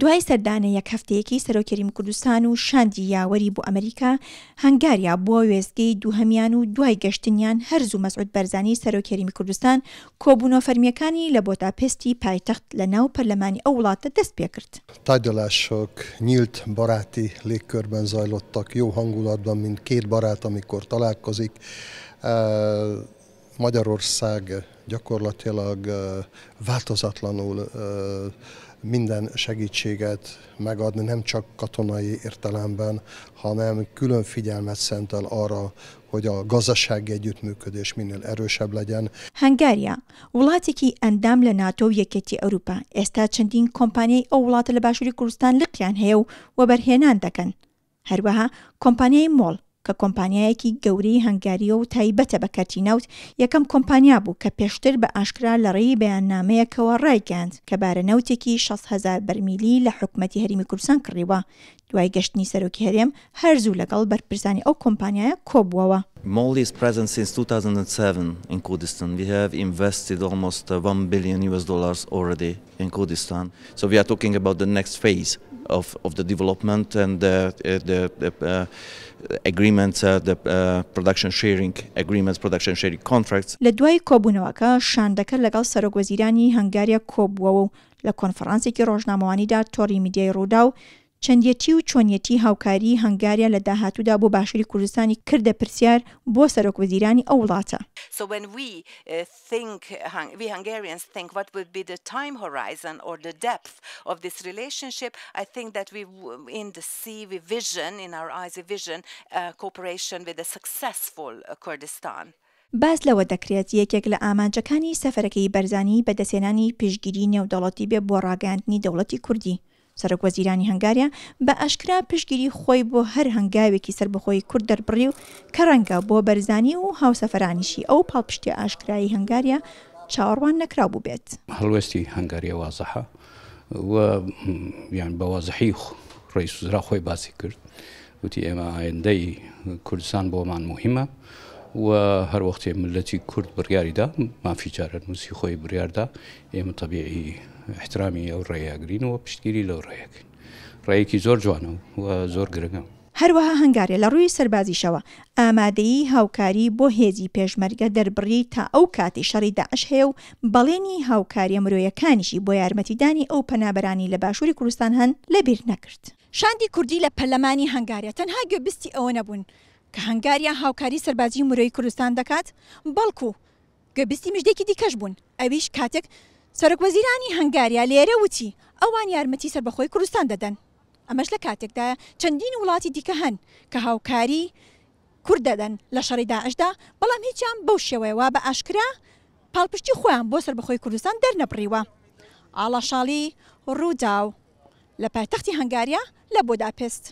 دوای سەردانە یەک هەفتەیەکی سەرۆکەریم کوردستان و شاندی یاوەری بۆ ئەمریکا هەنگاریا بۆ وێستگەی دووهمیان و دوای گەشتنیان هەرزوو مەسعود بەرزانی سەرۆکەریمی کوردستان کۆبوونۆ فەرمیەکانی لە بۆتا پێستی پایتەخت لە ناو پەرلەمانی ئەو وڵاتە دەست پێکرد تایدەلاشۆک نیلت بەڕاتی لێککردبەن زایلۆتتەکی و هەنگوڵاتبە من két barátom, amikor találkozik. Magyarország gyakorlatilag változatlanul minden segítséget megadni, nem csak katonai értelemben, hanem külön figyelmet szentel arra, hogy a gazdasági együttműködés minél erősebb legyen. Hungária, ulati ki endem le NATO yeketi Európa, ezt a csendin kompányi a ulati lebásúri kurztán lekján helyó, vagy berhénándeken. Herbaha, kompányai MOL, کە کۆمپانیایەکی گەورەی هەنگاریە و تایبەتە بە کەتیناوت یەکەم کۆمپانیا بوو کە پێشتر بە ئاشکرا لە ڕێی بەیاننامەیەکەوە ڕایگەاند کە بارەنەوتێکی 6هزار بەرمیلی لە حکوومەتتی هەرمی کوردستان کڕیوە دوای گەشتنی سەرۆکی هەرێم هەرزوو لەگەڵ بەرپرسانی ئەو کۆمپانیایە کۆبووەوە. Mali is present since 2007 in Kurdistan. We have invested almost 1 billion US dollars already in Kurdistan. So we are talking about the next phase. of, of the development and the, the uh, agreements, uh, the uh, production sharing agreements, production sharing contracts. لە دوای کۆبوونەوەکە شاندەکە لەگەڵ سەرۆگوەزیرانی هەنگاریا کۆبووەوە و لە کۆنفرانسێکی ڕۆژنامەوانیدا تۆری میدیای ڕوودا و چەندەتی و چۆنیەتی هاوکاری هەنگاریا لە داهاتوودا بۆ باشووری کوردستانی کردە پرسیار بۆ سەرۆک وەزیرانی ئەو وڵاتە uh, Hungarians think what would be the time horizon or the depth of this relationship I think that we in the sea we vision in our eyes a vision uh, cooperation with a successful uh, Kurdistan. باز لەوە دەکرێت یەکێک لە ئامانجەکانی سەفەرەکەی بەرزانی بەدەسێنانی پێشگیری نێودەوڵەتی بێ بۆ ڕاگەاندنی دەوڵەتی کوردی سەرک وەزیرانی هەنگاریا بە ئەشکرا پشتگیری خۆی بۆ هەر هەنگاوێکی سەر بەخۆی کورد دەربڕی و کە ڕەنگە بۆ بەرزانی و هاوسەفرانیشی ئەو پاڵپشتی ئاشکرایی هەنگاریا چاوەڕوان نەکرا بوو بێت هەڵوێستی هەنگاریە وازەحە یان بە وازحی ڕێی سوزرا خۆی باسی کرد وتی ئێمە ئاەندەی کوردستان بۆمان مهمە و هەروەختێ ملەتی کورد بڕیاریدا مافی چارەنووسی خۆی بریاردا ئێمە تەبیعی احترامی ئەو ڕێیاگرینەوە پشتگیری لەو ڕێیەکەین ڕێیەکی زۆر جوانە و زۆر گرنگم هەروەها هەنگارێ لە ڕووی سەربازیشەوە ئامادەی هاوکاری بۆ هێزی پێشمەرگە دەربڕی تا ئەو کاتی شەڕی داعش هەیە و بەڵێنی هاوکاریە مرۆیەکانیشی بۆ یارمەتیدانی ئەو پەنابەرانی لە باشووری کوردستان هەن لەبیر نەکرد. شاندی کوردی لە پەرلەمانی هەنگاریە تەنها گوێ بستی ئەوە نەبوون کە هەنگاریان هاوکاری سەربازی مرۆی کوردستان دەکات بەڵکو گەبیستی مژدێکی دیکەش بوون ئەویش کاتێک سەرکوەزیرانی هەنگاریا لێرە وتی ئەوان یارمەتی سربەخۆی کوردستان دەدەن ئەمەش لە کاتێکدا چەندین وڵاتی دیکە هەن کە هاوکاری کورد دەدەن لە شەڕی داعشدا بەڵام هیچیان بەو شێوەیەوە بە ئاشکرا پاڵپشتی خۆیان بۆ سربەخۆی کوردستان دەرنەپڕیوە ئاڵاشاڵی ڕووداو لە پایتەختی هەنگاریا لە بۆداپست.